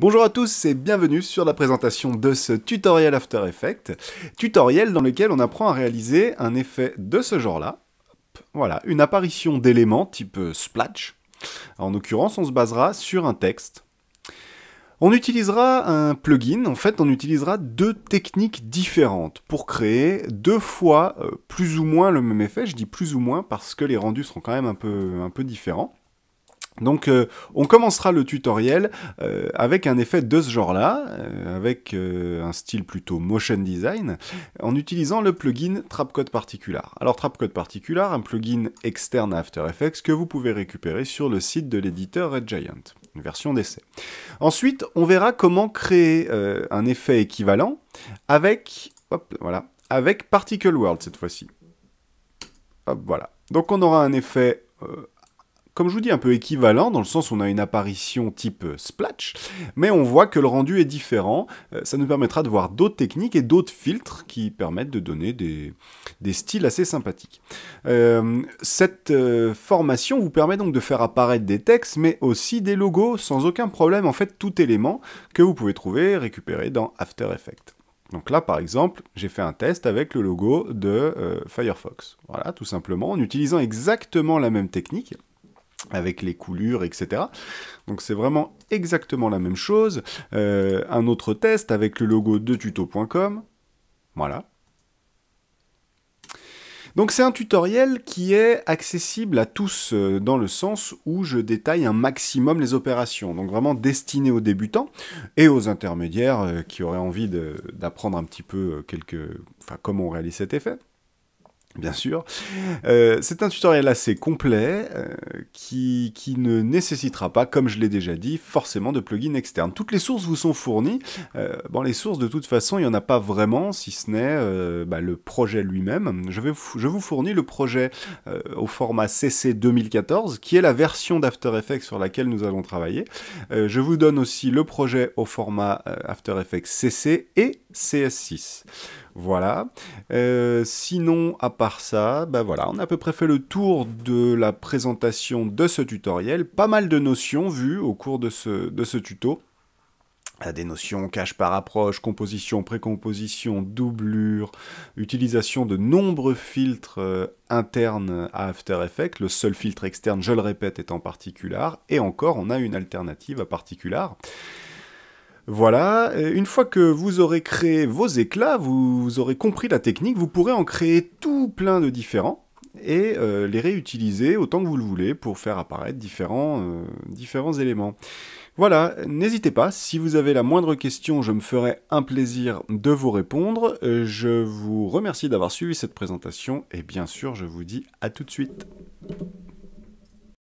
Bonjour à tous et bienvenue sur la présentation de ce tutoriel After Effects, tutoriel dans lequel on apprend à réaliser un effet de ce genre-là, voilà, une apparition d'éléments type splatch. En l'occurrence, on se basera sur un texte. On utilisera un plugin, en fait on utilisera deux techniques différentes pour créer deux fois euh, plus ou moins le même effet, je dis plus ou moins parce que les rendus seront quand même un peu, un peu différents. Donc euh, on commencera le tutoriel euh, avec un effet de ce genre-là, euh, avec un style plutôt motion design, en utilisant le plugin Trapcode Particular. Alors Trapcode Particular, un plugin externe à After Effects que vous pouvez récupérer sur le site de l'éditeur Red Giant, une version d'essai. Ensuite, on verra comment créer un effet équivalent avec, voilà, avec Particle World cette fois-ci. Hop, voilà. Donc on aura un effet comme je vous dis, un peu équivalent, dans le sens où on a une apparition type euh, splash, mais on voit que le rendu est différent. Euh, ça nous permettra de voir d'autres techniques et d'autres filtres qui permettent de donner des, styles assez sympathiques. Euh, cette formation vous permet donc de faire apparaître des textes, mais aussi des logos, sans aucun problème, en fait, tout élément que vous pouvez trouver, récupérer dans After Effects. Donc là, par exemple, j'ai fait un test avec le logo de Firefox. Voilà, tout simplement, en utilisant exactement la même technique avec les coulures, etc. Donc c'est vraiment exactement la même chose. Euh, un autre test avec le logo de tuto.com. Voilà. Donc c'est un tutoriel qui est accessible à tous euh, dans le sens où je détaille un maximum les opérations, donc vraiment destiné aux débutants et aux intermédiaires euh, qui auraient envie d'apprendre un petit peu quelques, comment on réalise cet effet bien sûr. Euh, c'est un tutoriel assez complet euh, qui, ne nécessitera pas, comme je l'ai déjà dit, forcément de plugins externes. Toutes les sources vous sont fournies. Euh, bon, les sources, de toute façon, il n'y en a pas vraiment, si ce n'est bah, le projet lui-même. Je, vais, je vous fournis le projet au format CC 2014, qui est la version d'After Effects sur laquelle nous allons travailler. je vous donne aussi le projet au format After Effects CC et CS6. Voilà. Euh, sinon, à part ça, bah voilà, on a à peu près fait le tour de la présentation de ce tutoriel. Pas mal de notions vues au cours de ce, de ce tuto euh, des notions cache par approche, composition, précomposition, doublure, utilisation de nombreux filtres euh, internes à After Effects, le seul filtre externe, je le répète, est en particulier et encore on a une alternative à particulier voilà, une fois que vous aurez créé vos éclats, vous, aurez compris la technique, vous pourrez en créer tout plein de différents et euh, les réutiliser autant que vous le voulez pour faire apparaître différents, euh, différents éléments. Voilà, n'hésitez pas, si vous avez la moindre question, je me ferai un plaisir de vous répondre. Euh, je vous remercie d'avoir suivi cette présentation et bien sûr, je vous dis à tout de suite.